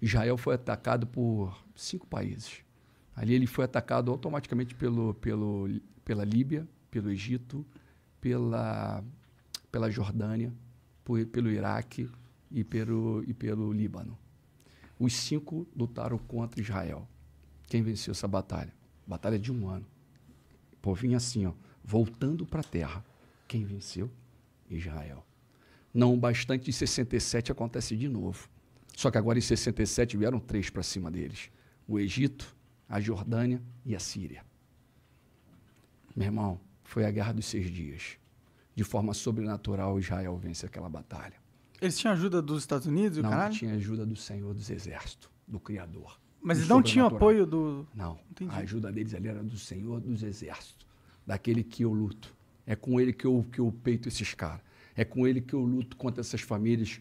Israel foi atacado por cinco países. Ali ele foi atacado automaticamente pelo, pelo, pela Líbia, pelo Egito, pela, pela Jordânia, por, pelo Iraque e pelo, e pelo Líbano. Os cinco lutaram contra Israel. Quem venceu essa batalha? Batalha de um ano. Povinho assim, ó, voltando para a terra. Quem venceu? Israel. Não bastante, em 67 acontece de novo. Só que agora em 67 vieram três para cima deles: o Egito, a Jordânia e a Síria. Meu irmão, foi a guerra dos seis dias. De forma sobrenatural, Israel vence aquela batalha. Eles tinham ajuda dos Estados Unidos? Não, caralho? tinha ajuda do Senhor dos Exércitos, do Criador. Mas eles não tinham apoio do. Não. Entendi. A ajuda deles ali era do Senhor dos Exércitos, daquele que eu luto. É com ele que eu, que eu peito esses caras. É com ele que eu luto contra essas famílias